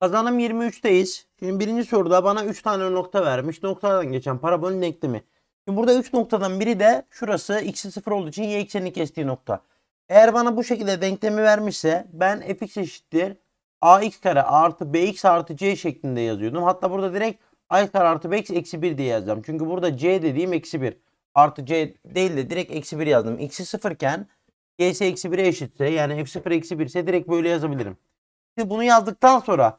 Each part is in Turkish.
Kazanım 23'teyiz. Şimdi birinci soruda bana 3 tane nokta vermiş. Noktadan geçen parabolün denklemi. Şimdi burada 3 noktadan biri de şurası x'i 0 olduğu için y eksenini kestiği nokta. Eğer bana bu şekilde denklemi vermişse ben fx eşittir ax kare artı bx artı c şeklinde yazıyordum. Hatta burada direkt a kare artı bx eksi 1 diye yazacağım. Çünkü burada c dediğim eksi 1 artı c değil de direkt eksi 1 yazdım. x'i 0 iken gs eksi 1'e eşitse yani f0 eksi 1 ise direkt böyle yazabilirim. Şimdi bunu yazdıktan sonra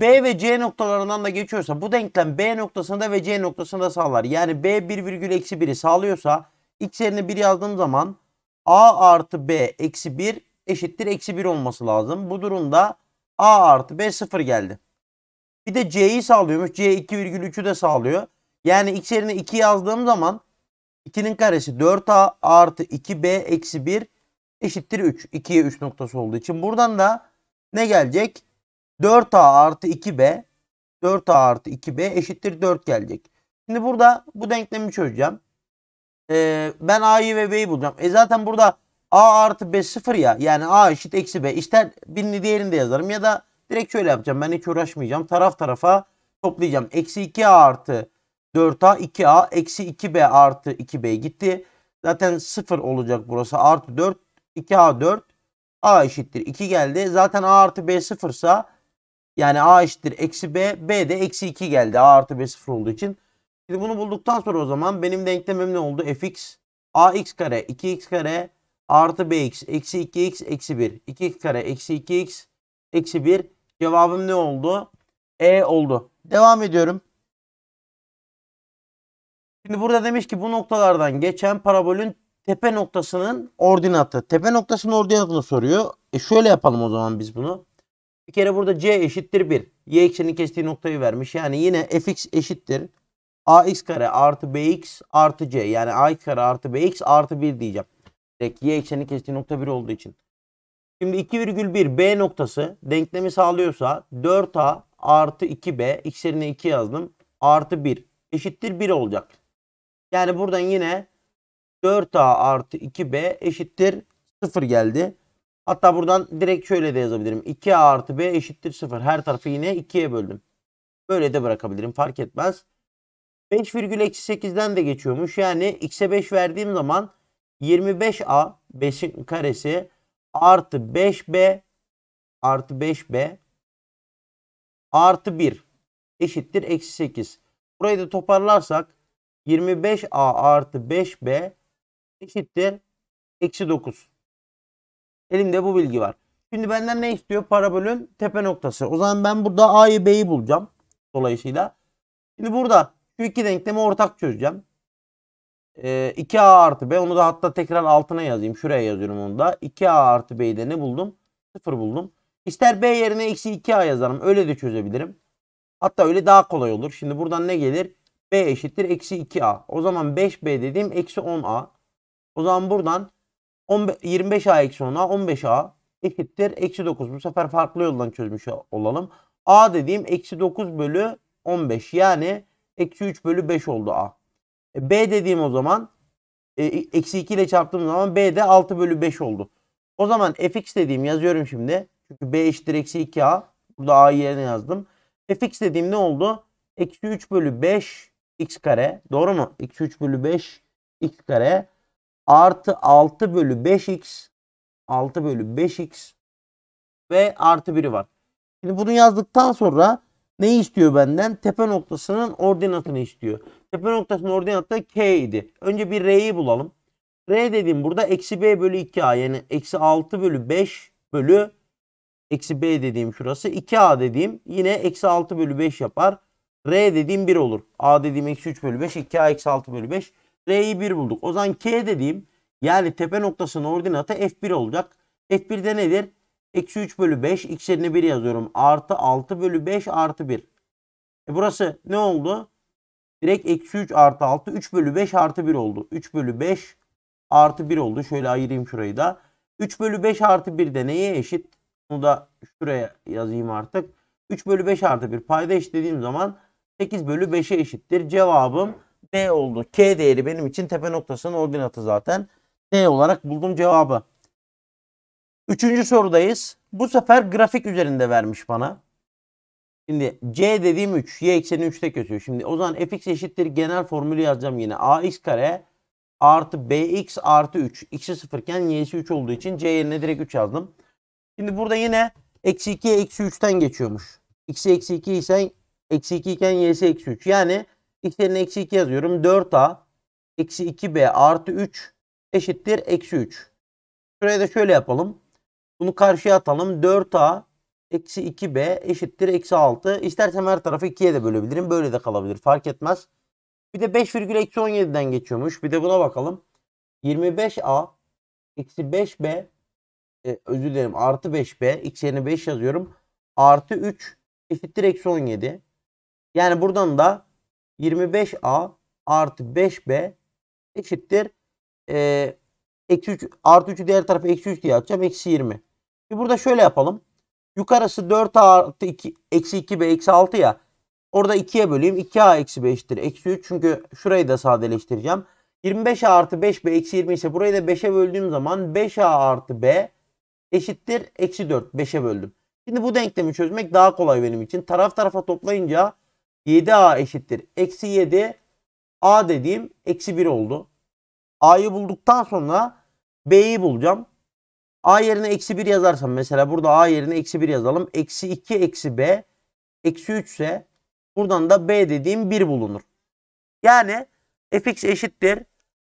B ve C noktalarından da geçiyorsa bu denklem B noktasında ve C noktasında sağlar. Yani B 1 virgül eksi 1'i sağlıyorsa x yerine 1 yazdığım zaman A artı B eksi 1 eşittir eksi 1 olması lazım. Bu durumda A artı B 0 geldi. Bir de C'yi sağlıyormuş. C 2,3'ü de sağlıyor. Yani x yerine 2 yazdığım zaman 2'nin karesi 4A artı 2B eksi 1 eşittir 3. 2'ye 3 noktası olduğu için. Buradan da ne gelecek? 4A artı 2B 4A artı 2B eşittir 4 gelecek. Şimdi burada bu denklemi çözeceğim. Ee, ben A'yı ve B'yi bulacağım. E zaten burada A artı B sıfır ya. Yani A eşit eksi B. İster birini diğerinde yazarım ya da direkt şöyle yapacağım. Ben hiç uğraşmayacağım. Taraf tarafa toplayacağım. Eksi 2A artı 4A 2A eksi 2B artı 2B gitti. Zaten 0 olacak burası. Artı 4 2A 4 A eşittir 2 geldi. Zaten A artı B sıfırsa yani a eşittir eksi b. B de eksi 2 geldi. A artı b sıfır olduğu için. Şimdi bunu bulduktan sonra o zaman benim denklemim ne oldu? fx ax kare 2x kare artı bx eksi 2x eksi 1. 2x kare eksi 2x eksi 1. Cevabım ne oldu? E oldu. Devam ediyorum. Şimdi burada demiş ki bu noktalardan geçen parabolün tepe noktasının ordinatı. Tepe noktasının ordinatını soruyor. E şöyle yapalım o zaman biz bunu. Bir kere burada c eşittir 1. Y eksenini kestiği noktayı vermiş. Yani yine fx eşittir. ax kare artı bx artı c. Yani ax kare artı bx artı 1 diyeceğim. Direkt y eksenini kestiği nokta 1 olduğu için. Şimdi 2,1 b noktası denklemi sağlıyorsa 4a artı 2b x yerine 2 yazdım. Artı 1 eşittir 1 olacak. Yani buradan yine 4a artı 2b eşittir 0 geldi. Hatta buradan direkt şöyle de yazabilirim. 2a artı b eşittir 0. Her tarafı yine 2'ye böldüm. Böyle de bırakabilirim fark etmez. 5 virgül eksi 8'den de geçiyormuş. Yani x'e 5 verdiğim zaman 25a 5'in karesi artı 5b artı 5b artı 1 eşittir eksi 8. Burayı da toparlarsak 25a artı 5b eşittir eksi 9. Elimde bu bilgi var. Şimdi benden ne istiyor? Parabolün tepe noktası. O zaman ben burada A'yı B'yi bulacağım. Dolayısıyla. Şimdi burada şu iki denklemi ortak çözeceğim. Ee, 2A artı B. Onu da hatta tekrar altına yazayım. Şuraya yazıyorum onu da. 2A artı b'de ne buldum? 0 buldum. İster B yerine eksi 2A yazarım. Öyle de çözebilirim. Hatta öyle daha kolay olur. Şimdi buradan ne gelir? B eşittir eksi 2A. O zaman 5B dediğim eksi 10A. O zaman buradan 25a eksi 10a 15a eşittir. Eksi 9 bu sefer farklı yoldan çözmüş olalım. a dediğim eksi 9 bölü 15 yani eksi 3 bölü 5 oldu a. E, b dediğim o zaman e, eksi 2 ile çarptığım zaman b de 6 bölü 5 oldu. O zaman fx dediğim yazıyorum şimdi. Çünkü b eşittir eksi 2a. Burada a yerine yazdım. fx dediğim ne oldu? Eksi 3 bölü 5 x kare. Doğru mu? Eksi 3 bölü 5 x kare artı 6 bölü 5x 6 bölü 5x ve artı 1'i var. Şimdi bunu yazdıktan sonra ne istiyor benden? Tepe noktasının ordinatını istiyor. Tepe noktasının ordinatı k idi. Önce bir r'yi bulalım. R dediğim burada eksi b bölü 2a yani eksi 6 bölü 5 bölü eksi b dediğim şurası. 2a dediğim yine eksi 6 bölü 5 yapar. R dediğim 1 olur. A dediğim eksi 3 bölü 5. 2A eksi 6 bölü 5. R'yi 1 bulduk. O zaman K dediğim yani tepe noktasının ordinatı F1 olacak. F1'de nedir? Eksi 3 bölü 5. X yerine 1 yazıyorum. Artı 6 bölü 5 artı 1. E burası ne oldu? Direkt eksi 3 artı 6. 3 bölü 5 artı 1 oldu. 3 bölü 5 artı 1 oldu. Şöyle ayırayım şurayı da. 3 bölü 5 artı 1 de neye eşit? Bunu da şuraya yazayım artık. 3 bölü 5 artı 1 payda eşitlediğim zaman 8 bölü 5'e eşittir. Cevabım D oldu. K değeri benim için tepe noktasının ordinatı zaten. D olarak buldum cevabı. Üçüncü sorudayız. Bu sefer grafik üzerinde vermiş bana. Şimdi C dediğim 3. Y ekseni 3'te kötü. Şimdi o zaman fx eşittir genel formülü yazacağım yine. ax kare artı bx artı 3. X'i 0 iken y'si 3 olduğu için C yerine direkt 3 yazdım. Şimdi burada yine eksi 2 eksi 3'ten geçiyormuş. X'i eksi 2 ise eksi 2 iken y'si eksi 3. Yani X eksi 2 yazıyorum. 4A eksi 2B artı 3 eşittir eksi 3. Şuraya da şöyle yapalım. Bunu karşıya atalım. 4A eksi 2B eşittir eksi 6. İstersem her tarafı 2'ye de bölebilirim. Böyle de kalabilir. Fark etmez. Bir de 5 virgül eksi 17'den geçiyormuş. Bir de buna bakalım. 25A eksi 5B e, özür dilerim artı 5B x yerine 5 yazıyorum. Artı 3 eşittir eksi 17. Yani buradan da 25A artı 5B eşittir. E, eksi 3 artı 3'ü diğer tarafa eksi 3 diye atacağım. Eksi 20. Şimdi burada şöyle yapalım. Yukarısı 4A artı 2, eksi 2B eksi 6 ya. Orada 2'ye böleyim. 2A eksi 5'tir Eksi 3 çünkü şurayı da sadeleştireceğim. 25A artı 5B eksi 20 ise burayı da 5'e böldüğüm zaman 5A artı B eşittir. Eksi 4. 5'e böldüm. Şimdi bu denklemi çözmek daha kolay benim için. Taraf tarafa toplayınca 7a eşittir. Eksi 7 a dediğim eksi 1 oldu. a'yı bulduktan sonra b'yi bulacağım. a yerine eksi 1 yazarsam mesela burada a yerine eksi 1 yazalım. Eksi 2 eksi b eksi 3 ise buradan da b dediğim 1 bulunur. Yani fx eşittir.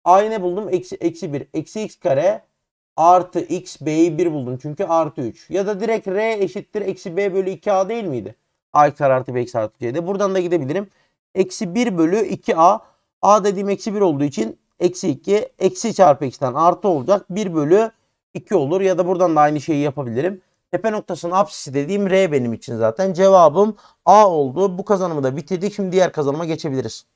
a'yı ne buldum? Eksi, eksi 1 eksi x kare artı x b'yi 1 buldum çünkü artı 3. Ya da direkt r eşittir eksi b bölü 2a değil miydi? A x artı B x artı C'de. Buradan da gidebilirim. Eksi 1 bölü 2A. A dediğim eksi 1 olduğu için eksi 2. Eksi çarpı x'ten artı olacak. 1 bölü 2 olur. Ya da buradan da aynı şeyi yapabilirim. Tepe noktasının apsisi dediğim R benim için zaten. Cevabım A oldu. Bu kazanımı da bitirdik. Şimdi diğer kazanıma geçebiliriz.